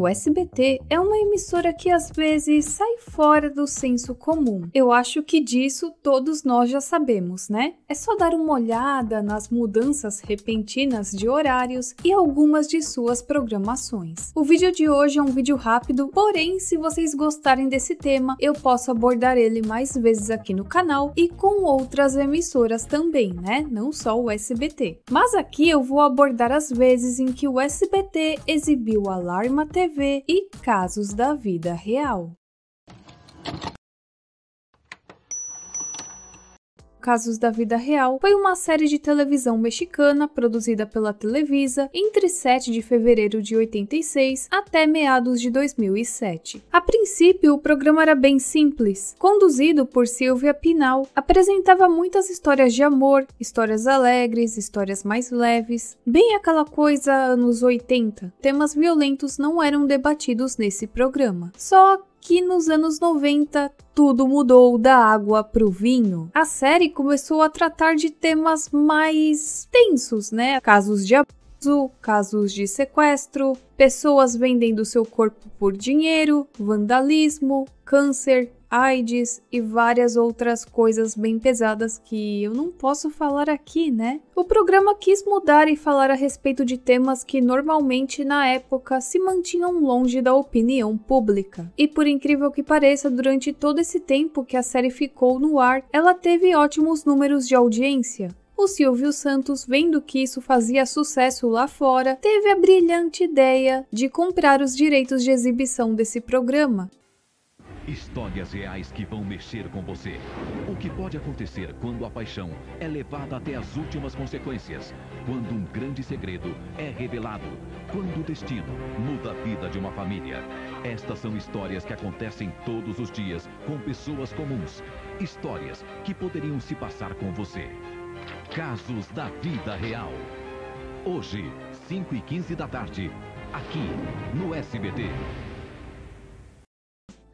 O SBT é uma emissora que às vezes sai fora do senso comum. Eu acho que disso todos nós já sabemos, né? É só dar uma olhada nas mudanças repentinas de horários e algumas de suas programações. O vídeo de hoje é um vídeo rápido, porém, se vocês gostarem desse tema, eu posso abordar ele mais vezes aqui no canal e com outras emissoras também, né? Não só o SBT. Mas aqui eu vou abordar as vezes em que o SBT exibiu Alarma TV TV e casos da vida real. Casos da Vida Real foi uma série de televisão mexicana produzida pela Televisa entre 7 de fevereiro de 86 até meados de 2007. A princípio, o programa era bem simples. Conduzido por Silvia Pinal, apresentava muitas histórias de amor, histórias alegres, histórias mais leves, bem aquela coisa anos 80. Temas violentos não eram debatidos nesse programa. Só que nos anos 90 tudo mudou da água pro vinho. A série começou a tratar de temas mais tensos, né? Casos de abuso, casos de sequestro, pessoas vendendo seu corpo por dinheiro, vandalismo, câncer, AIDS e várias outras coisas bem pesadas que eu não posso falar aqui, né? O programa quis mudar e falar a respeito de temas que normalmente na época se mantinham longe da opinião pública. E por incrível que pareça, durante todo esse tempo que a série ficou no ar, ela teve ótimos números de audiência. O Silvio Santos, vendo que isso fazia sucesso lá fora, teve a brilhante ideia de comprar os direitos de exibição desse programa. Histórias reais que vão mexer com você. O que pode acontecer quando a paixão é levada até as últimas consequências? Quando um grande segredo é revelado? Quando o destino muda a vida de uma família? Estas são histórias que acontecem todos os dias com pessoas comuns. Histórias que poderiam se passar com você. Casos da vida real. Hoje, 5 e 15 da tarde, aqui no SBT.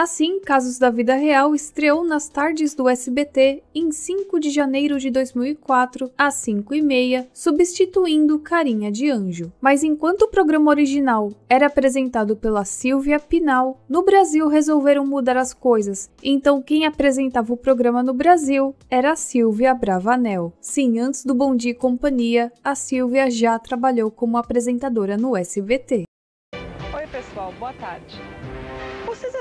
Assim, Casos da Vida Real estreou nas tardes do SBT em 5 de janeiro de 2004, às 5 h 30 substituindo Carinha de Anjo. Mas enquanto o programa original era apresentado pela Silvia Pinal, no Brasil resolveram mudar as coisas, então quem apresentava o programa no Brasil era a Silvia Bravanel. Sim, antes do Bom Dia e Companhia, a Silvia já trabalhou como apresentadora no SBT. Oi pessoal, boa tarde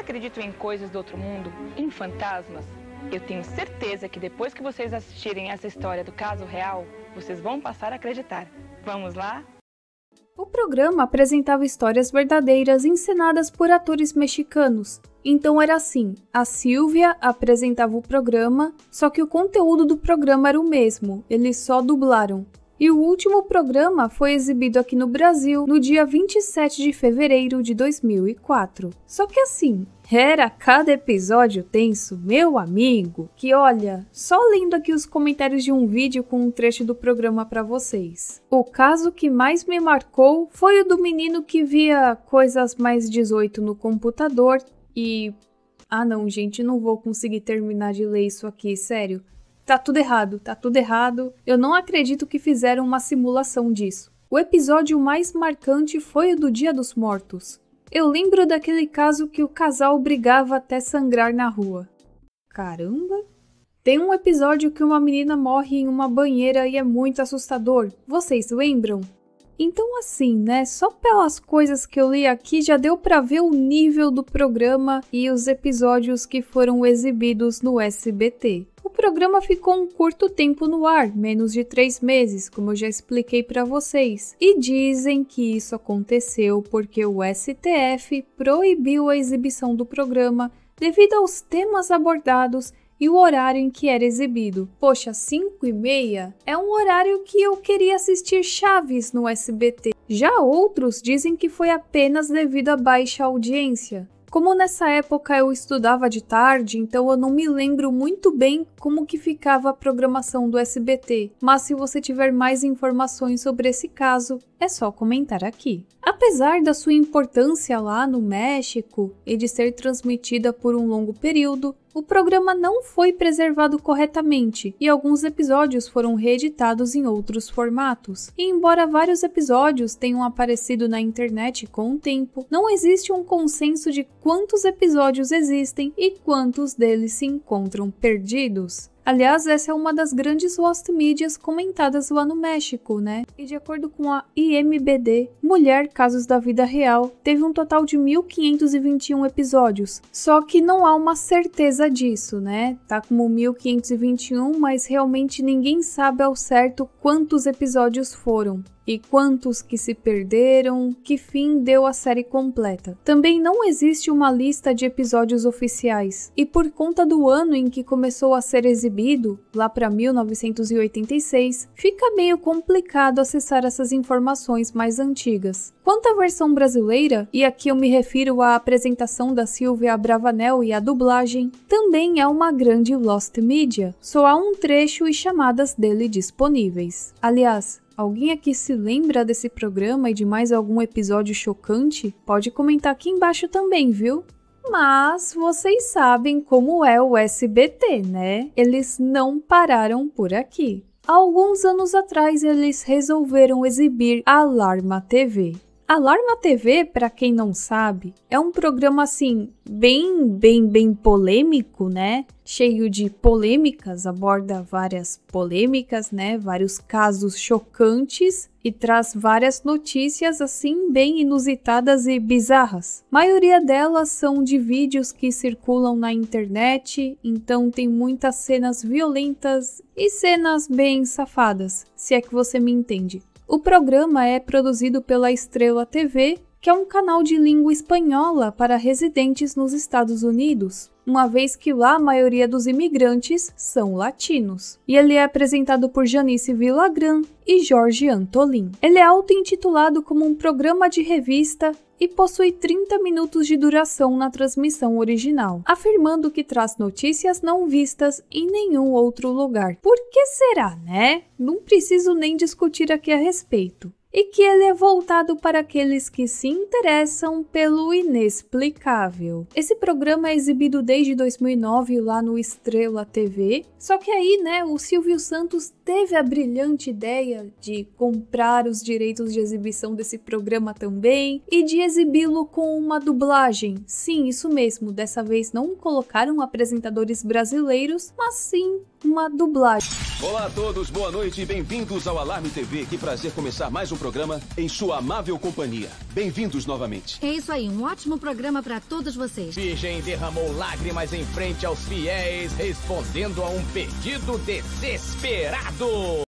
acreditam em coisas do outro mundo, em fantasmas, eu tenho certeza que depois que vocês assistirem essa história do caso real, vocês vão passar a acreditar. Vamos lá? O programa apresentava histórias verdadeiras encenadas por atores mexicanos. Então era assim: a Silvia apresentava o programa, só que o conteúdo do programa era o mesmo, eles só dublaram. E o último programa foi exibido aqui no Brasil no dia 27 de fevereiro de 2004. Só que assim, era cada episódio tenso, meu amigo, que olha, só lendo aqui os comentários de um vídeo com um trecho do programa para vocês. O caso que mais me marcou foi o do menino que via coisas mais 18 no computador e. Ah não, gente, não vou conseguir terminar de ler isso aqui, sério. Tá tudo errado, tá tudo errado. Eu não acredito que fizeram uma simulação disso. O episódio mais marcante foi o do Dia dos Mortos. Eu lembro daquele caso que o casal brigava até sangrar na rua. Caramba! Tem um episódio que uma menina morre em uma banheira e é muito assustador. Vocês lembram? Então assim, né, só pelas coisas que eu li aqui já deu para ver o nível do programa e os episódios que foram exibidos no SBT programa ficou um curto tempo no ar, menos de três meses, como eu já expliquei para vocês, e dizem que isso aconteceu porque o STF proibiu a exibição do programa devido aos temas abordados e o horário em que era exibido. Poxa, 5 e meia é um horário que eu queria assistir Chaves no SBT. Já outros dizem que foi apenas devido à baixa audiência. Como nessa época eu estudava de tarde, então eu não me lembro muito bem como que ficava a programação do SBT, mas se você tiver mais informações sobre esse caso, é só comentar aqui. Apesar da sua importância lá no México e de ser transmitida por um longo período, o programa não foi preservado corretamente e alguns episódios foram reeditados em outros formatos. E embora vários episódios tenham aparecido na internet com o tempo, não existe um consenso de quantos episódios existem e quantos deles se encontram perdidos. Aliás, essa é uma das grandes lost mídias comentadas lá no México, né? E de acordo com a IMBD, Mulher Casos da Vida Real teve um total de 1.521 episódios. Só que não há uma certeza disso, né? Tá como 1.521, mas realmente ninguém sabe ao certo quantos episódios foram. E quantos que se perderam? Que fim deu a série completa? Também não existe uma lista de episódios oficiais, e por conta do ano em que começou a ser exibido, lá para 1986, fica meio complicado acessar essas informações mais antigas. Quanto à versão brasileira, e aqui eu me refiro à apresentação da Silvia Bravanel e à dublagem, também é uma grande lost media. Só há um trecho e chamadas dele disponíveis. Aliás, Alguém aqui se lembra desse programa e de mais algum episódio chocante? Pode comentar aqui embaixo também, viu? Mas vocês sabem como é o SBT, né? Eles não pararam por aqui. Alguns anos atrás, eles resolveram exibir a Alarma TV, Alarma TV, para quem não sabe, é um programa assim bem, bem, bem polêmico, né? Cheio de polêmicas, aborda várias polêmicas, né? Vários casos chocantes e traz várias notícias assim bem inusitadas e bizarras. A maioria delas são de vídeos que circulam na internet, então tem muitas cenas violentas e cenas bem safadas, se é que você me entende. O programa é produzido pela Estrela TV, que é um canal de língua espanhola para residentes nos Estados Unidos uma vez que lá a maioria dos imigrantes são latinos. E ele é apresentado por Janice Villagran e Jorge Antolin. Ele é auto-intitulado como um programa de revista e possui 30 minutos de duração na transmissão original, afirmando que traz notícias não vistas em nenhum outro lugar. Por que será, né? Não preciso nem discutir aqui a respeito e que ele é voltado para aqueles que se interessam pelo inexplicável. Esse programa é exibido desde 2009 lá no Estrela TV, só que aí, né, o Silvio Santos teve a brilhante ideia de comprar os direitos de exibição desse programa também e de exibi-lo com uma dublagem. Sim, isso mesmo, dessa vez não colocaram apresentadores brasileiros, mas sim uma dublagem. Olá a todos, boa noite e bem-vindos ao Alarme TV. Que prazer começar mais um programa programa em sua amável companhia. Bem-vindos novamente. É isso aí, um ótimo programa para todos vocês. Virgem derramou lágrimas em frente aos fiéis, respondendo a um pedido desesperado.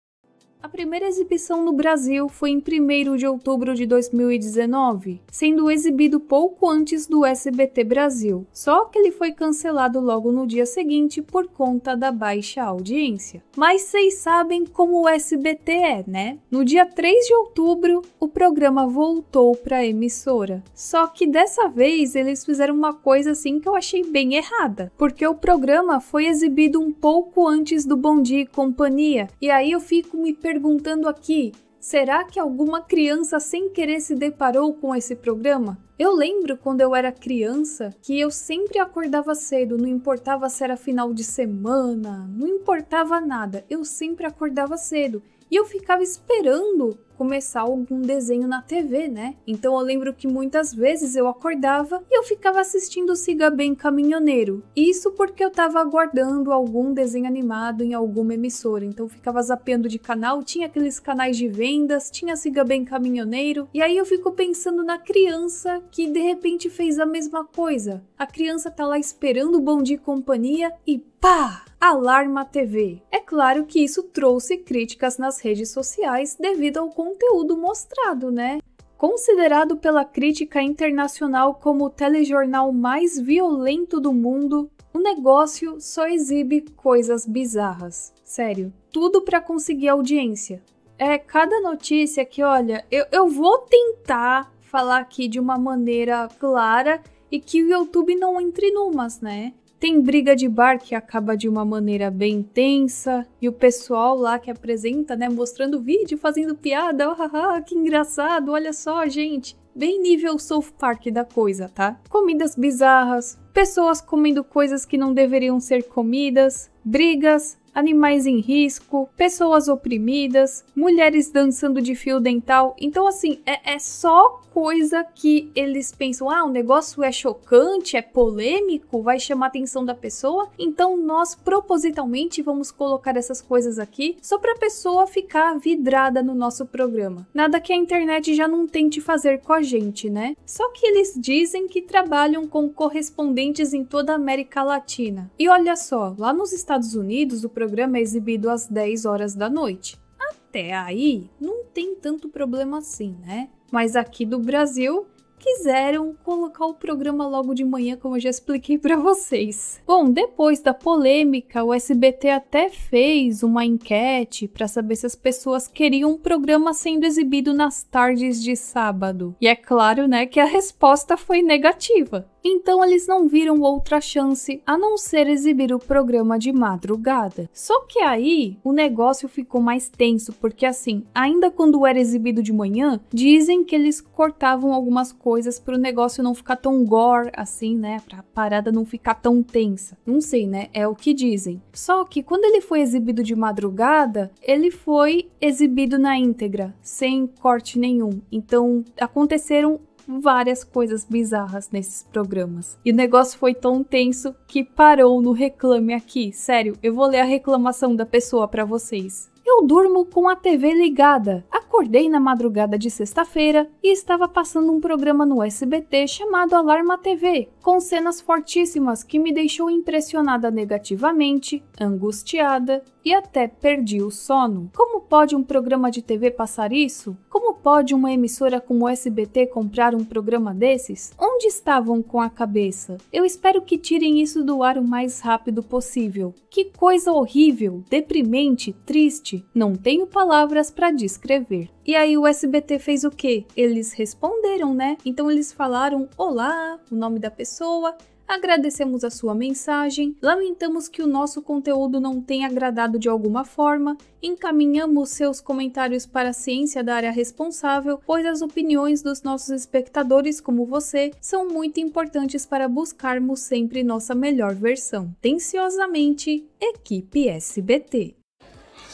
A primeira exibição no Brasil foi em 1 de outubro de 2019, sendo exibido pouco antes do SBT Brasil, só que ele foi cancelado logo no dia seguinte por conta da baixa audiência. Mas vocês sabem como o SBT é, né? No dia 3 de outubro, o programa voltou para a emissora. Só que dessa vez eles fizeram uma coisa assim que eu achei bem errada, porque o programa foi exibido um pouco antes do Bom Dia e Companhia, e aí eu fico me perguntando perguntando aqui: será que alguma criança sem querer se deparou com esse programa? Eu lembro quando eu era criança que eu sempre acordava cedo, não importava se era final de semana, não importava nada, eu sempre acordava cedo e eu ficava esperando começar algum desenho na TV, né? Então eu lembro que muitas vezes eu acordava e eu ficava assistindo Siga Bem Caminhoneiro. Isso porque eu tava aguardando algum desenho animado em alguma emissora. Então eu ficava zapeando de canal, tinha aqueles canais de vendas, tinha Siga Bem Caminhoneiro. E aí eu fico pensando na criança que de repente fez a mesma coisa. A criança tá lá esperando o Bom de Companhia e pá! Alarma TV. É claro que isso trouxe críticas nas redes sociais devido ao conteúdo mostrado, né? Considerado pela crítica internacional como o telejornal mais violento do mundo, o negócio só exibe coisas bizarras. Sério, tudo para conseguir audiência. É cada notícia que, olha, eu, eu vou tentar falar aqui de uma maneira clara e que o YouTube não entre numas, né? Tem briga de bar que acaba de uma maneira bem intensa, e o pessoal lá que apresenta, né, mostrando o vídeo, fazendo piada, haha, que engraçado, olha só, gente. Bem nível South Park da coisa, tá? Comidas bizarras, pessoas comendo coisas que não deveriam ser comidas, brigas, animais em risco, pessoas oprimidas, mulheres dançando de fio dental. Então, assim, é, é só coisa que eles pensam: ah, o negócio é chocante, é polêmico, vai chamar a atenção da pessoa. Então, nós propositalmente vamos colocar essas coisas aqui só para a pessoa ficar vidrada no nosso programa. Nada que a internet já não tente fazer com a gente, né? Só que eles dizem que trabalham com correspondentes em toda a América Latina. E olha só, lá nos Estados Unidos, o programa é exibido às 10 horas da noite. Até aí, não tem tanto problema assim, né? Mas aqui do Brasil, quiseram colocar o programa logo de manhã, como eu já expliquei para vocês. Bom, depois da polêmica, o SBT até fez uma enquete para saber se as pessoas queriam um programa sendo exibido nas tardes de sábado. E é claro, né, que a resposta foi negativa. Então eles não viram outra chance a não ser exibir o programa de madrugada. Só que aí o negócio ficou mais tenso, porque assim, ainda quando era exibido de manhã, dizem que eles cortavam algumas coisas coisas para o negócio não ficar tão gore assim, né? Para a parada não ficar tão tensa. Não sei, né? É o que dizem. Só que quando ele foi exibido de madrugada, ele foi exibido na íntegra, sem corte nenhum. Então aconteceram várias coisas bizarras nesses programas. E o negócio foi tão tenso que parou no reclame aqui. Sério, eu vou ler a reclamação da pessoa para vocês. Eu durmo com a TV ligada. Acordei na madrugada de sexta-feira e estava passando um programa no SBT chamado Alarma TV, com cenas fortíssimas que me deixou impressionada negativamente, angustiada e até perdi o sono? Como pode um programa de TV passar isso? Como pode uma emissora como o SBT comprar um programa desses? Onde estavam com a cabeça? Eu espero que tirem isso do ar o mais rápido possível. Que coisa horrível, deprimente, triste. Não tenho palavras para descrever. E aí o SBT fez o quê? Eles responderam, né? Então eles falaram: "Olá, o nome da pessoa, agradecemos a sua mensagem, lamentamos que o nosso conteúdo não tenha agradado de alguma forma, encaminhamos seus comentários para a ciência da área responsável, pois as opiniões dos nossos espectadores, como você, são muito importantes para buscarmos sempre nossa melhor versão. Tenciosamente, Equipe SBT.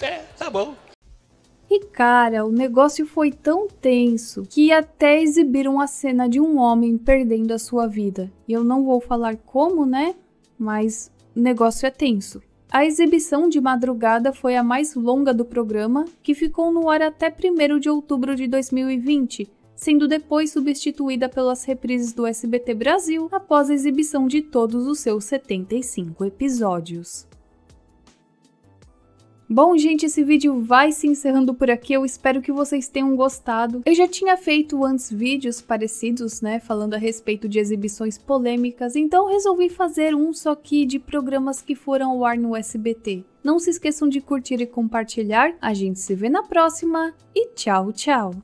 É, tá bom. E cara, o negócio foi tão tenso que até exibiram a cena de um homem perdendo a sua vida. E eu não vou falar como, né? Mas o negócio é tenso. A exibição de madrugada foi a mais longa do programa, que ficou no ar até 1 de outubro de 2020, sendo depois substituída pelas reprises do SBT Brasil após a exibição de todos os seus 75 episódios. Bom, gente, esse vídeo vai se encerrando por aqui. Eu espero que vocês tenham gostado. Eu já tinha feito antes vídeos parecidos, né, falando a respeito de exibições polêmicas, então resolvi fazer um só aqui de programas que foram ao ar no SBT. Não se esqueçam de curtir e compartilhar. A gente se vê na próxima e tchau, tchau!